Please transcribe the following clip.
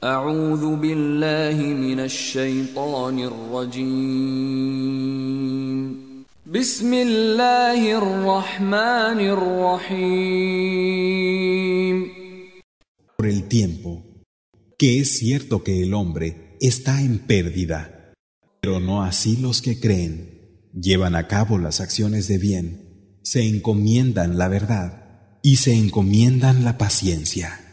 Por el tiempo, que es cierto que el hombre está en pérdida, pero no así los que creen, llevan a cabo las acciones de bien, se encomiendan la verdad y se encomiendan la paciencia.